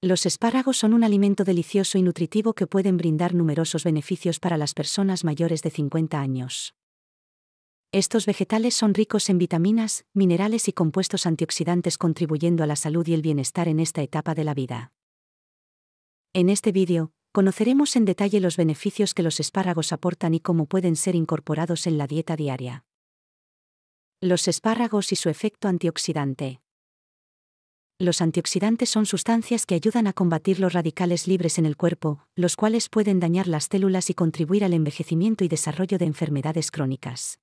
Los espárragos son un alimento delicioso y nutritivo que pueden brindar numerosos beneficios para las personas mayores de 50 años. Estos vegetales son ricos en vitaminas, minerales y compuestos antioxidantes contribuyendo a la salud y el bienestar en esta etapa de la vida. En este vídeo, conoceremos en detalle los beneficios que los espárragos aportan y cómo pueden ser incorporados en la dieta diaria. Los espárragos y su efecto antioxidante. Los antioxidantes son sustancias que ayudan a combatir los radicales libres en el cuerpo, los cuales pueden dañar las células y contribuir al envejecimiento y desarrollo de enfermedades crónicas.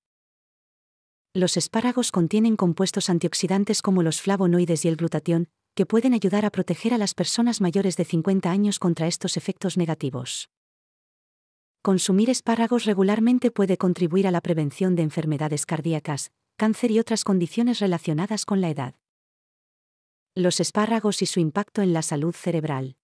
Los espárragos contienen compuestos antioxidantes como los flavonoides y el glutatión, que pueden ayudar a proteger a las personas mayores de 50 años contra estos efectos negativos. Consumir espárragos regularmente puede contribuir a la prevención de enfermedades cardíacas, cáncer y otras condiciones relacionadas con la edad. Los espárragos y su impacto en la salud cerebral.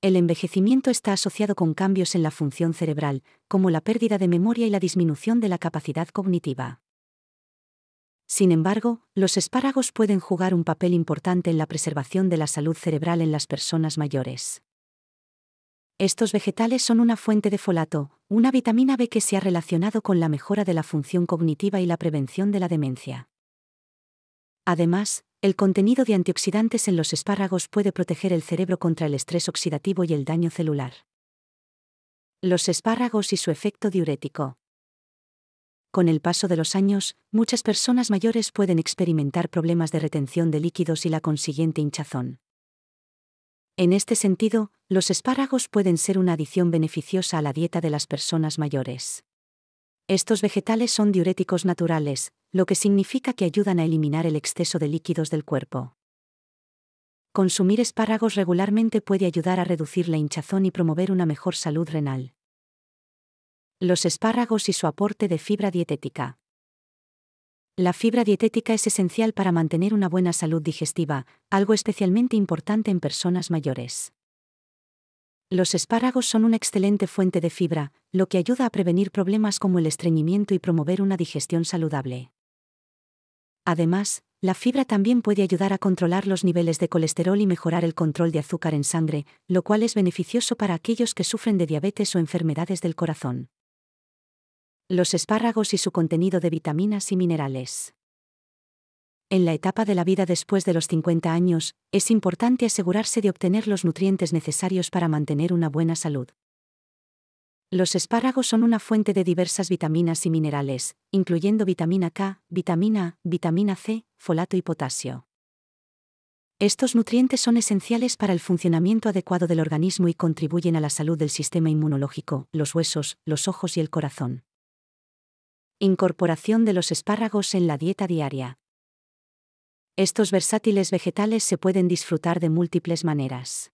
El envejecimiento está asociado con cambios en la función cerebral, como la pérdida de memoria y la disminución de la capacidad cognitiva. Sin embargo, los espárragos pueden jugar un papel importante en la preservación de la salud cerebral en las personas mayores. Estos vegetales son una fuente de folato, una vitamina B que se ha relacionado con la mejora de la función cognitiva y la prevención de la demencia. Además, el contenido de antioxidantes en los espárragos puede proteger el cerebro contra el estrés oxidativo y el daño celular. Los espárragos y su efecto diurético. Con el paso de los años, muchas personas mayores pueden experimentar problemas de retención de líquidos y la consiguiente hinchazón. En este sentido, los espárragos pueden ser una adición beneficiosa a la dieta de las personas mayores. Estos vegetales son diuréticos naturales, lo que significa que ayudan a eliminar el exceso de líquidos del cuerpo. Consumir espárragos regularmente puede ayudar a reducir la hinchazón y promover una mejor salud renal. Los espárragos y su aporte de fibra dietética. La fibra dietética es esencial para mantener una buena salud digestiva, algo especialmente importante en personas mayores. Los espárragos son una excelente fuente de fibra, lo que ayuda a prevenir problemas como el estreñimiento y promover una digestión saludable. Además, la fibra también puede ayudar a controlar los niveles de colesterol y mejorar el control de azúcar en sangre, lo cual es beneficioso para aquellos que sufren de diabetes o enfermedades del corazón. Los espárragos y su contenido de vitaminas y minerales. En la etapa de la vida después de los 50 años, es importante asegurarse de obtener los nutrientes necesarios para mantener una buena salud. Los espárragos son una fuente de diversas vitaminas y minerales, incluyendo vitamina K, vitamina A, vitamina C, folato y potasio. Estos nutrientes son esenciales para el funcionamiento adecuado del organismo y contribuyen a la salud del sistema inmunológico, los huesos, los ojos y el corazón. Incorporación de los espárragos en la dieta diaria. Estos versátiles vegetales se pueden disfrutar de múltiples maneras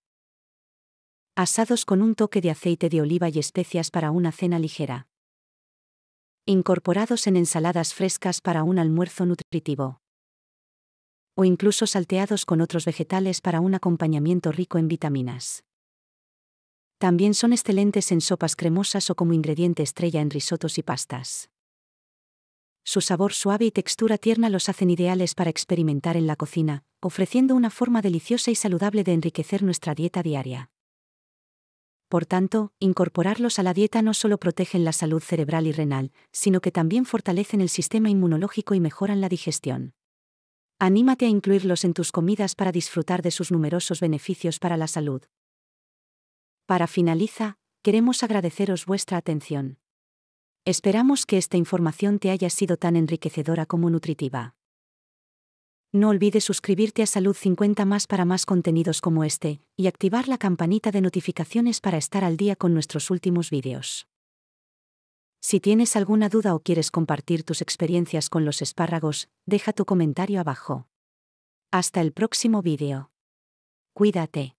asados con un toque de aceite de oliva y especias para una cena ligera. Incorporados en ensaladas frescas para un almuerzo nutritivo. O incluso salteados con otros vegetales para un acompañamiento rico en vitaminas. También son excelentes en sopas cremosas o como ingrediente estrella en risotos y pastas. Su sabor suave y textura tierna los hacen ideales para experimentar en la cocina, ofreciendo una forma deliciosa y saludable de enriquecer nuestra dieta diaria. Por tanto, incorporarlos a la dieta no solo protegen la salud cerebral y renal, sino que también fortalecen el sistema inmunológico y mejoran la digestión. Anímate a incluirlos en tus comidas para disfrutar de sus numerosos beneficios para la salud. Para finaliza, queremos agradeceros vuestra atención. Esperamos que esta información te haya sido tan enriquecedora como nutritiva. No olvides suscribirte a Salud 50 más para más contenidos como este, y activar la campanita de notificaciones para estar al día con nuestros últimos vídeos. Si tienes alguna duda o quieres compartir tus experiencias con los espárragos, deja tu comentario abajo. Hasta el próximo vídeo. Cuídate.